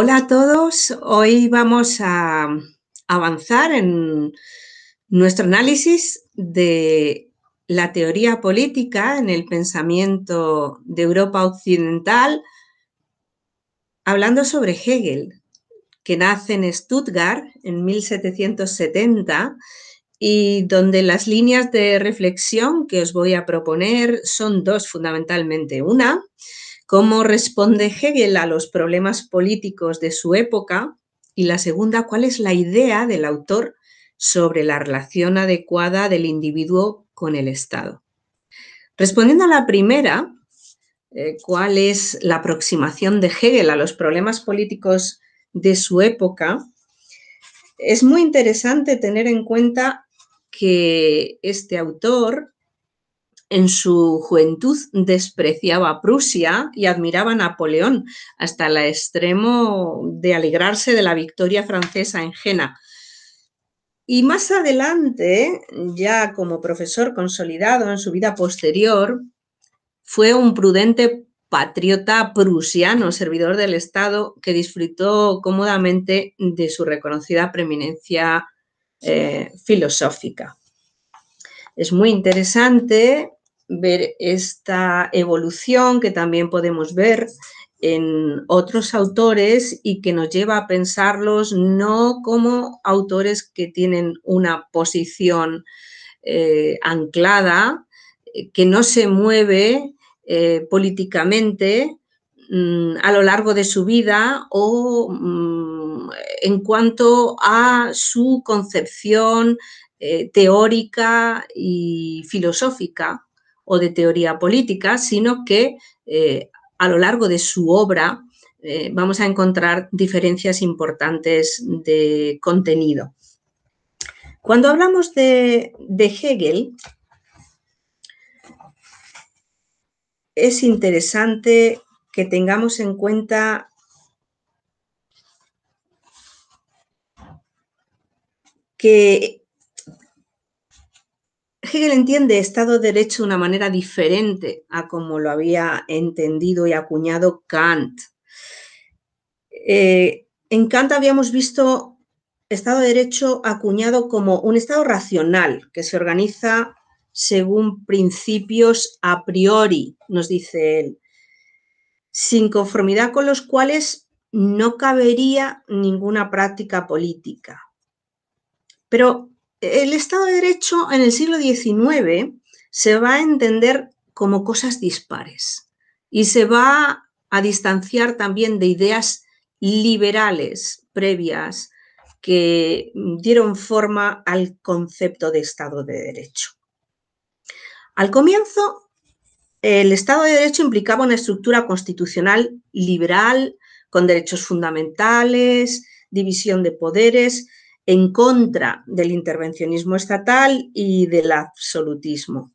Hola a todos, hoy vamos a avanzar en nuestro análisis de la teoría política en el pensamiento de Europa Occidental, hablando sobre Hegel, que nace en Stuttgart en 1770 y donde las líneas de reflexión que os voy a proponer son dos fundamentalmente. Una, ¿Cómo responde Hegel a los problemas políticos de su época? Y la segunda, ¿cuál es la idea del autor sobre la relación adecuada del individuo con el Estado? Respondiendo a la primera, eh, ¿cuál es la aproximación de Hegel a los problemas políticos de su época? Es muy interesante tener en cuenta que este autor en su juventud despreciaba a Prusia y admiraba a Napoleón hasta el extremo de alegrarse de la victoria francesa en Jena. Y más adelante, ya como profesor consolidado en su vida posterior, fue un prudente patriota prusiano, servidor del Estado, que disfrutó cómodamente de su reconocida preeminencia eh, filosófica. Es muy interesante ver esta evolución que también podemos ver en otros autores y que nos lleva a pensarlos no como autores que tienen una posición eh, anclada, eh, que no se mueve eh, políticamente mm, a lo largo de su vida o mm, en cuanto a su concepción teórica y filosófica o de teoría política, sino que eh, a lo largo de su obra eh, vamos a encontrar diferencias importantes de contenido. Cuando hablamos de Hegel, es interesante que tengamos en cuenta que Hegel entiende Estado de Derecho de una manera diferente a como lo había entendido y acuñado Kant. Eh, en Kant habíamos visto Estado de Derecho acuñado como un Estado racional que se organiza según principios a priori, nos dice él, sin conformidad con los cuales no cabería ninguna práctica política. Pero el Estado de Derecho en el siglo XIX se va a entender como cosas dispares y se va a distanciar también de ideas liberales previas que dieron forma al concepto de Estado de Derecho. Al comienzo, el Estado de Derecho implicaba una estructura constitucional liberal, con derechos fundamentales, división de poderes, en contra del intervencionismo estatal y del absolutismo.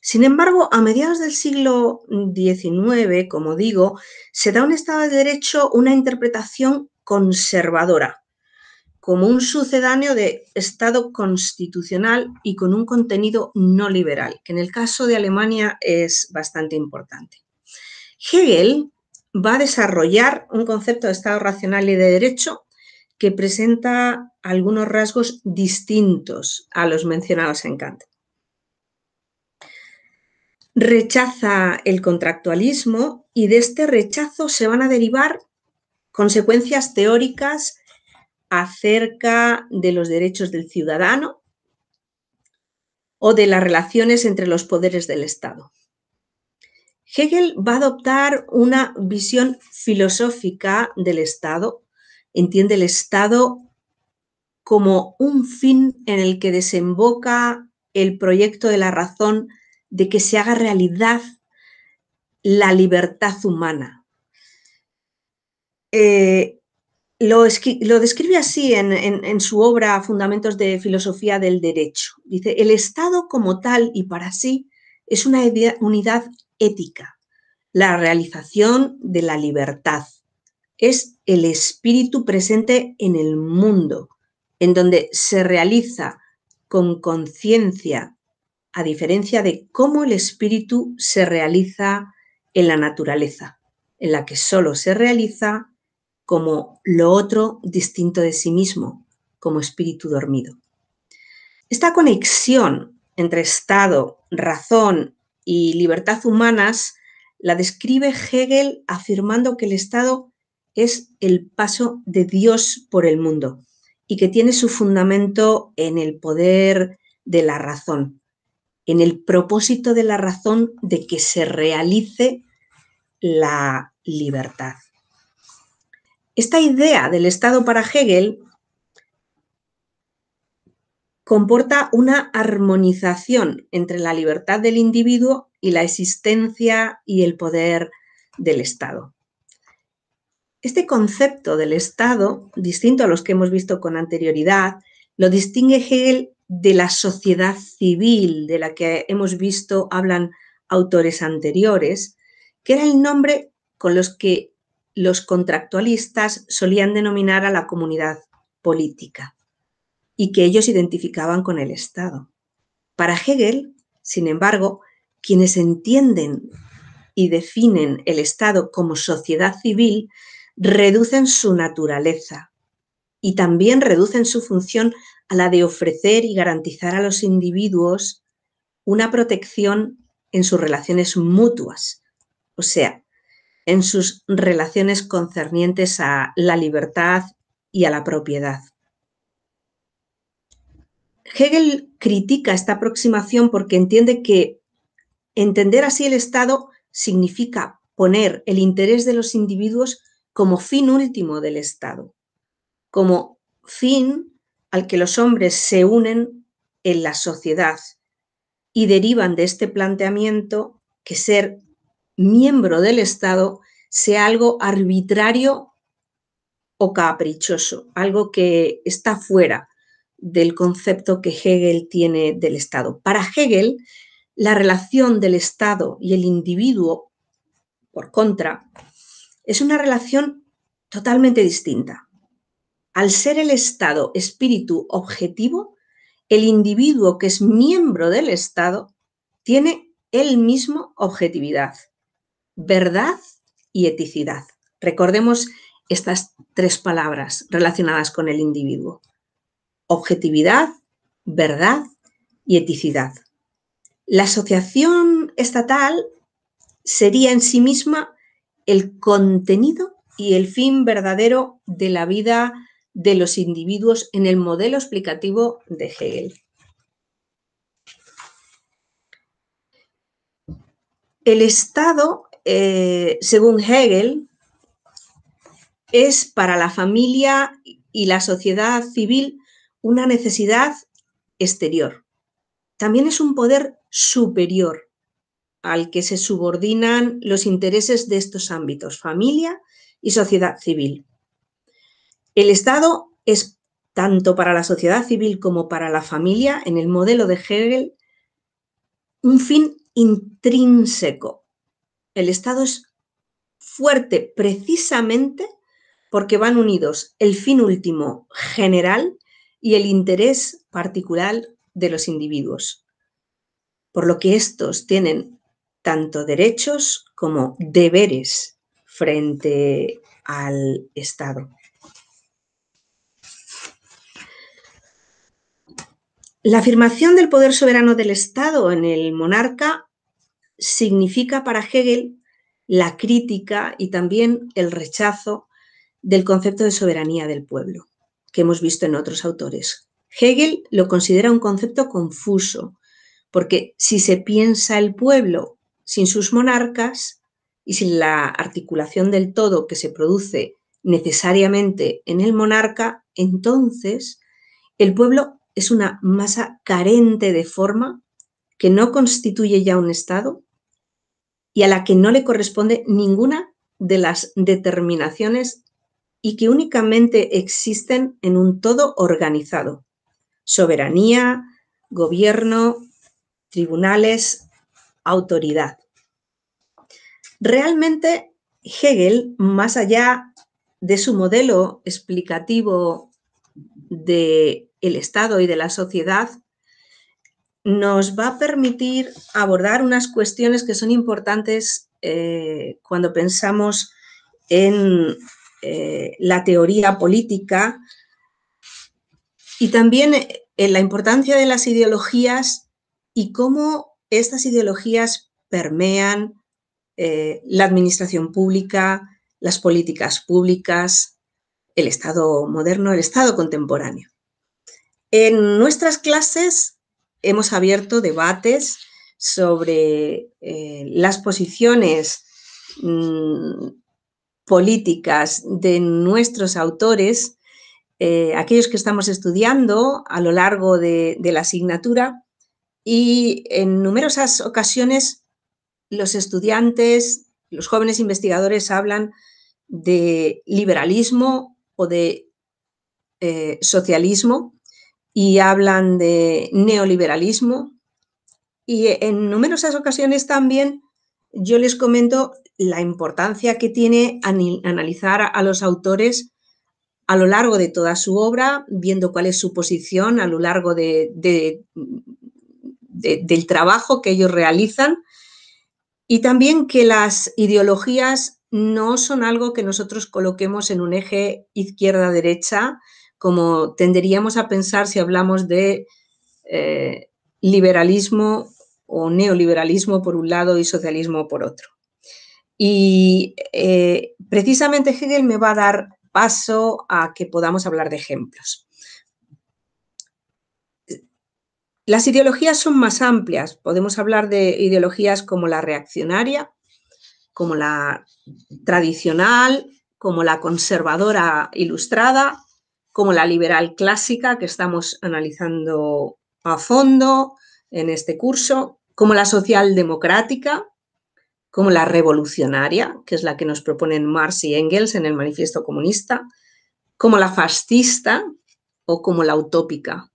Sin embargo, a mediados del siglo XIX, como digo, se da un Estado de Derecho una interpretación conservadora, como un sucedáneo de Estado constitucional y con un contenido no liberal, que en el caso de Alemania es bastante importante. Hegel va a desarrollar un concepto de Estado racional y de derecho que presenta algunos rasgos distintos a los mencionados en Kant. Rechaza el contractualismo y de este rechazo se van a derivar consecuencias teóricas acerca de los derechos del ciudadano o de las relaciones entre los poderes del Estado. Hegel va a adoptar una visión filosófica del Estado entiende el Estado como un fin en el que desemboca el proyecto de la razón de que se haga realidad la libertad humana. Eh, lo, describe así en su obra Fundamentos de Filosofía del Derecho. Dice, el Estado como tal y para sí es una unidad ética, la realización de la libertad es el espíritu presente en el mundo, en donde se realiza con conciencia, a diferencia de cómo el espíritu se realiza en la naturaleza, en la que solo se realiza como lo otro distinto de sí mismo, como espíritu dormido. Esta conexión entre Estado, razón y libertad humanas la describe Hegel afirmando que el Estado es el paso de Dios por el mundo y que tiene su fundamento en el poder de la razón, en el propósito de la razón de que se realice la libertad. Esta idea del Estado para Hegel comporta una armonización entre la libertad del individuo y la existencia y el poder del Estado. Este concepto del Estado, distinto a los que hemos visto con anterioridad, lo distingue Hegel de la sociedad civil de la que hemos visto hablan autores anteriores, que era el nombre con los que los contractualistas solían denominar a la comunidad política y que ellos identificaban con el Estado. Para Hegel, sin embargo, quienes entienden y definen el Estado como sociedad civil reducen su naturaleza y también reducen su función a la de ofrecer y garantizar a los individuos una protección en sus relaciones mutuas, o sea, en sus relaciones concernientes a la libertad y a la propiedad. Hegel critica esta aproximación porque entiende que entender así el Estado significa poner el interés de los individuos como fin último del Estado, como fin al que los hombres se unen en la sociedad y derivan de este planteamiento que ser miembro del Estado sea algo arbitrario o caprichoso, algo que está fuera del concepto que Hegel tiene del Estado. Para Hegel, la relación del Estado y el individuo, por contra, es una relación totalmente distinta. Al ser el Estado espíritu objetivo, el individuo que es miembro del Estado tiene el mismo objetividad, verdad y eticidad. Recordemos estas tres palabras relacionadas con el individuo. Objetividad, verdad y eticidad. La asociación estatal sería en sí misma el contenido y el fin verdadero de la vida de los individuos en el modelo explicativo de Hegel. El Estado, eh, según Hegel, es para la familia y la sociedad civil una necesidad exterior. También es un poder superior al que se subordinan los intereses de estos ámbitos, familia y sociedad civil. El Estado es tanto para la sociedad civil como para la familia, en el modelo de Hegel, un fin intrínseco. El Estado es fuerte precisamente porque van unidos el fin último general y el interés particular de los individuos. Por lo que estos tienen tanto derechos como deberes frente al Estado. La afirmación del poder soberano del Estado en el monarca significa para Hegel la crítica y también el rechazo del concepto de soberanía del pueblo, que hemos visto en otros autores. Hegel lo considera un concepto confuso, porque si se piensa el pueblo sin sus monarcas y sin la articulación del todo que se produce necesariamente en el monarca, entonces el pueblo es una masa carente de forma que no constituye ya un Estado y a la que no le corresponde ninguna de las determinaciones y que únicamente existen en un todo organizado. Soberanía, gobierno, tribunales, autoridad. Realmente Hegel, más allá de su modelo explicativo del el Estado y de la sociedad, nos va a permitir abordar unas cuestiones que son importantes eh, cuando pensamos en eh, la teoría política y también en la importancia de las ideologías y cómo estas ideologías permean eh, la administración pública, las políticas públicas, el Estado moderno, el Estado contemporáneo. En nuestras clases hemos abierto debates sobre eh, las posiciones mm, políticas de nuestros autores, eh, aquellos que estamos estudiando a lo largo de la asignatura, y en numerosas ocasiones los estudiantes, los jóvenes investigadores hablan de liberalismo o de eh, socialismo y hablan de neoliberalismo. Y en numerosas ocasiones también yo les comento la importancia que tiene analizar a los autores a lo largo de toda su obra, viendo cuál es su posición a lo largo de del trabajo que ellos realizan y también que las ideologías no son algo que nosotros coloquemos en un eje izquierda-derecha, como tenderíamos a pensar si hablamos de eh, liberalismo o neoliberalismo por un lado y socialismo por otro. Y eh, precisamente Hegel me va a dar paso a que podamos hablar de ejemplos. Las ideologías son más amplias. Podemos hablar de ideologías como la reaccionaria, como la tradicional, como la conservadora ilustrada, como la liberal clásica que estamos analizando a fondo en este curso, como la socialdemocrática, como la revolucionaria, que es la que nos proponen Marx y Engels en el Manifiesto Comunista, como la fascista o como la utópica.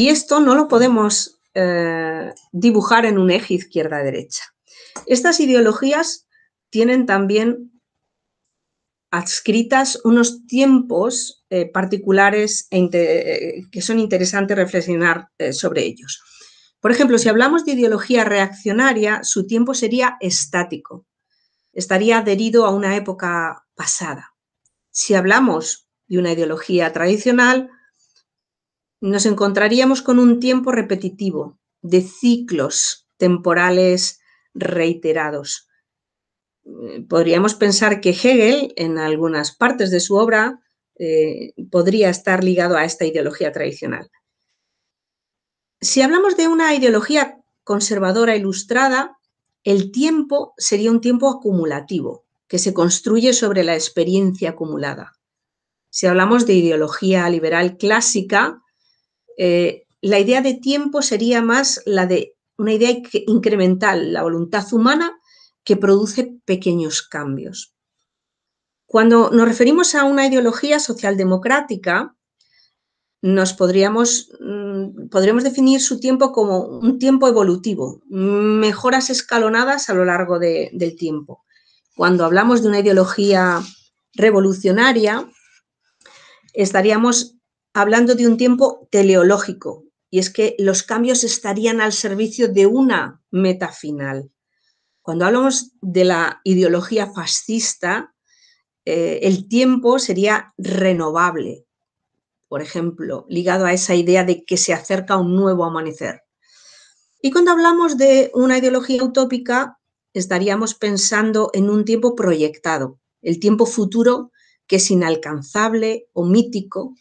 Y esto no lo podemos eh, dibujar en un eje izquierda-derecha. Estas ideologías tienen también adscritas unos tiempos eh, particulares e eh, que son interesantes reflexionar sobre ellos. Por ejemplo, si hablamos de ideología reaccionaria, su tiempo sería estático, estaría adherido a una época pasada. Si hablamos de una ideología tradicional, nos encontraríamos con un tiempo repetitivo, de ciclos temporales reiterados. Eh, podríamos pensar que Hegel, en algunas partes de su obra, eh, podría estar ligado a esta ideología tradicional. Si hablamos de una ideología conservadora ilustrada, el tiempo sería un tiempo acumulativo, que se construye sobre la experiencia acumulada. Si hablamos de ideología liberal clásica, eh, la idea de tiempo sería más la de una idea incremental, la voluntad humana que produce pequeños cambios. Cuando nos referimos a una ideología socialdemocrática, nos podríamos, mm, definir su tiempo como un tiempo evolutivo, mejoras escalonadas a lo largo del tiempo. Cuando hablamos de una ideología revolucionaria, estaríamos hablando de un tiempo teleológico, y es que los cambios estarían al servicio de una meta final. Cuando hablamos de la ideología fascista, eh, el tiempo sería renovable, por ejemplo, ligado a esa idea de que se acerca un nuevo amanecer. Y cuando hablamos de una ideología utópica, estaríamos pensando en un tiempo proyectado, el tiempo futuro que es inalcanzable o mítico,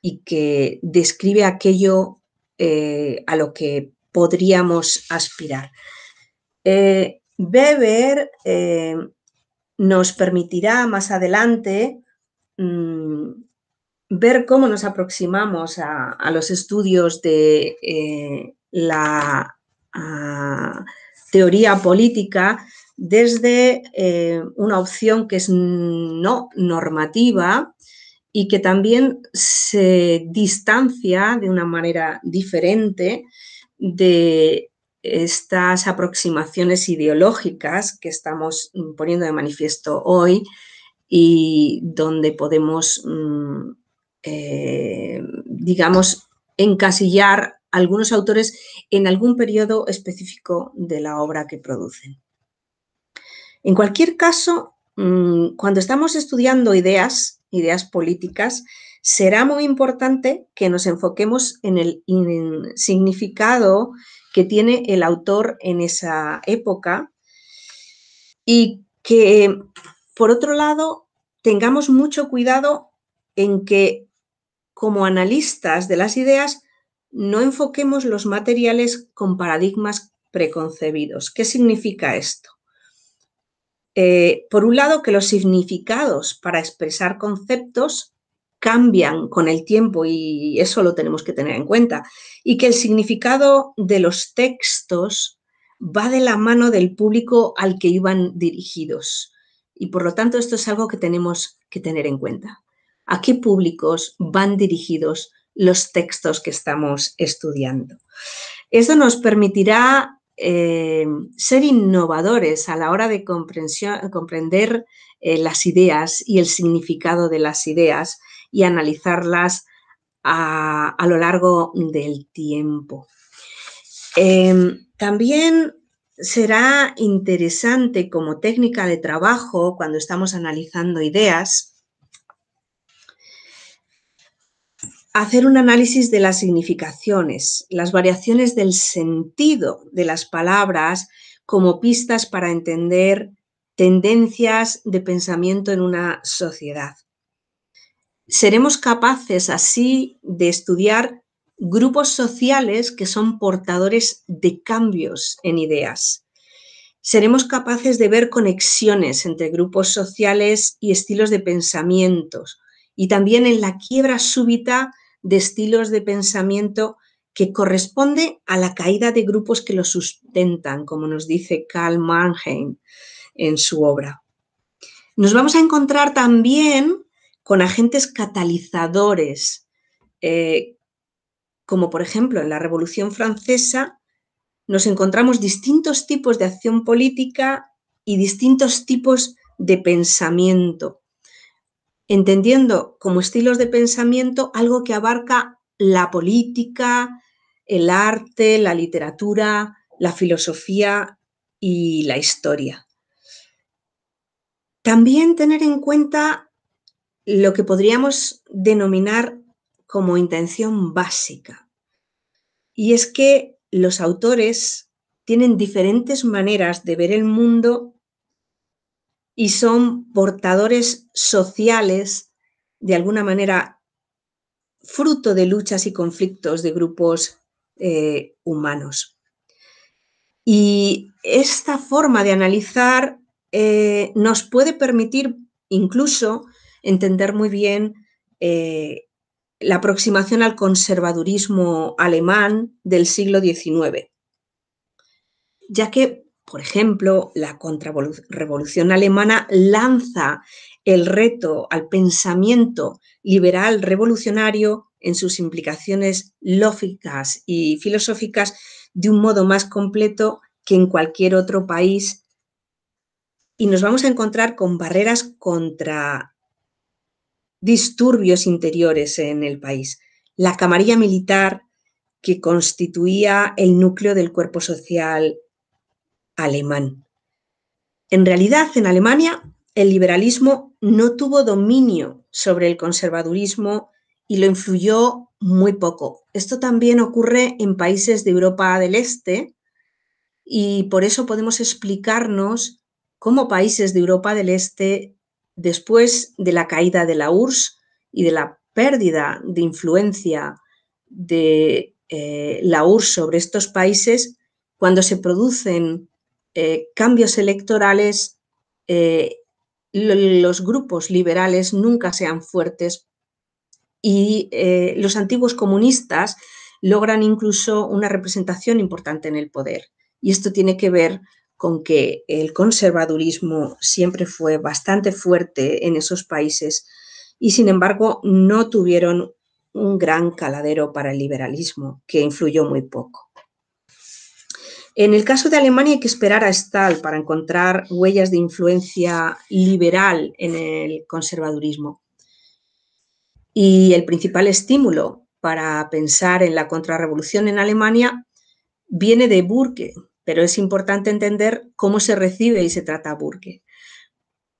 y que describe aquello eh, a lo que podríamos aspirar. Eh, Weber eh, nos permitirá más adelante mm, ver cómo nos aproximamos a, los estudios de la ah, teoría política desde una opción que es no normativa y que también se distancia de una manera diferente de estas aproximaciones ideológicas que estamos mm, poniendo de manifiesto hoy y donde podemos, mm, eh, digamos, encasillar algunos autores en algún periodo específico de la obra que producen. En cualquier caso, mm, cuando estamos estudiando ideas, ideas políticas, será muy importante que nos enfoquemos en el significado que tiene el autor en esa época y que, por otro lado, tengamos mucho cuidado en que, como analistas de las ideas, no enfoquemos los materiales con paradigmas preconcebidos. ¿Qué significa esto? Eh, por un lado, que los significados para expresar conceptos cambian con el tiempo y eso lo tenemos que tener en cuenta. Y que el significado de los textos va de la mano del público al que iban dirigidos. Y por lo tanto, esto es algo que tenemos que tener en cuenta. ¿A qué públicos van dirigidos los textos que estamos estudiando? Eso nos permitirá eh, ser innovadores a la hora de comprender eh, las ideas y el significado de las ideas y analizarlas a, lo largo del tiempo. Em, también será interesante como técnica de trabajo cuando estamos analizando ideas hacer un análisis de las significaciones, las variaciones del sentido de las palabras como pistas para entender tendencias de pensamiento en una sociedad. Seremos capaces así de estudiar grupos sociales que son portadores de cambios en ideas. Seremos capaces de ver conexiones entre grupos sociales y estilos de pensamientos y también en la quiebra súbita de estilos de pensamiento que corresponde a la caída de grupos que lo sustentan, como nos dice Karl Mannheim en su obra. Nos vamos a encontrar también con agentes catalizadores, eh, como por ejemplo en la Revolución Francesa, nos encontramos distintos tipos de acción política y distintos tipos de pensamiento entendiendo como estilos de pensamiento algo que abarca la política, el arte, la literatura, la filosofía y la historia. También tener en cuenta lo que podríamos denominar como intención básica. Y es que los autores tienen diferentes maneras de ver el mundo y son portadores sociales, de alguna manera, fruto de luchas y conflictos de grupos eh, humanos. Y esta forma de analizar eh, nos puede permitir incluso entender muy bien eh, la aproximación al conservadurismo alemán del siglo XIX, ya que por ejemplo, la contrarrevolución alemana lanza el reto al pensamiento liberal revolucionario en sus implicaciones lógicas y filosóficas de un modo más completo que en cualquier otro país y nos vamos a encontrar con barreras contra disturbios interiores en el país. La camarilla militar que constituía el núcleo del cuerpo social alemán. En realidad, en Alemania, el liberalismo no tuvo dominio sobre el conservadurismo y lo influyó muy poco. Esto también ocurre en países de Europa del Este y por eso podemos explicarnos cómo países de Europa del Este, después de la caída de la URSS y de la pérdida de influencia de eh, la URSS sobre estos países, cuando se producen eh, cambios electorales, eh, los grupos liberales nunca sean fuertes y eh, los antiguos comunistas logran incluso una representación importante en el poder. Y esto tiene que ver con que el conservadurismo siempre fue bastante fuerte en esos países y sin embargo no tuvieron un gran caladero para el liberalismo, que influyó muy poco. En el caso de Alemania hay que esperar a Stahl para encontrar huellas de influencia liberal en el conservadurismo. Y el principal estímulo para pensar en la contrarrevolución en Alemania viene de Burke, pero es importante entender cómo se recibe y se trata Burke,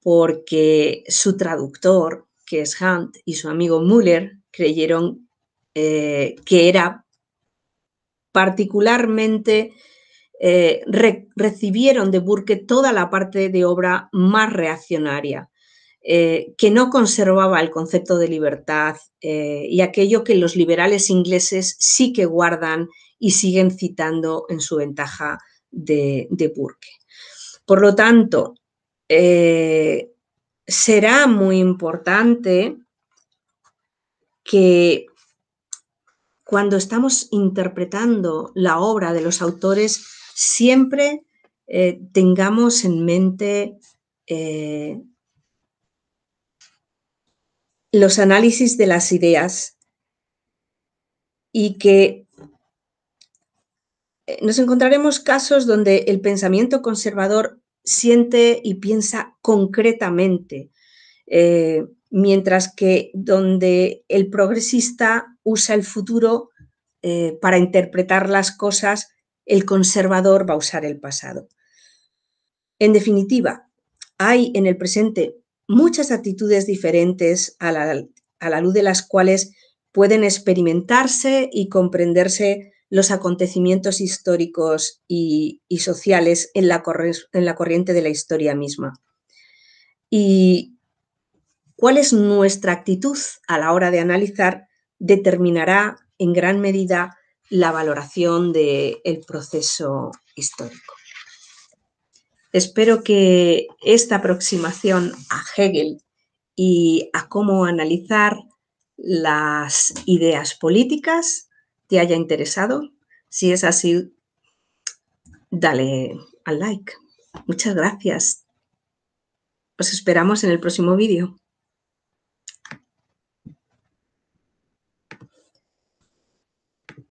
porque su traductor, que es Hunt, y su amigo Müller creyeron eh, que era particularmente eh, recibieron de Burke toda la parte de obra más reaccionaria, eh, que no conservaba el concepto de libertad eh, y aquello que los liberales ingleses sí que guardan y siguen citando en su ventaja de Burke. Por lo tanto, será muy importante que cuando estamos interpretando la obra de los autores siempre eh, tengamos en mente eh, los análisis de las ideas y que eh, nos encontraremos casos donde el pensamiento conservador siente y piensa concretamente, mientras que donde el progresista usa el futuro para interpretar las cosas el conservador va a usar el pasado. En definitiva, hay en el presente muchas actitudes diferentes a la, luz de las cuales pueden experimentarse y comprenderse los acontecimientos históricos y, sociales en la, en la, corriente de la historia misma. Y cuál es nuestra actitud a la hora de analizar determinará en gran medida la valoración del el proceso histórico. Espero que esta aproximación a Hegel y a cómo analizar las ideas políticas te haya interesado. Si es así, dale al like. Muchas gracias. Os esperamos en el próximo vídeo.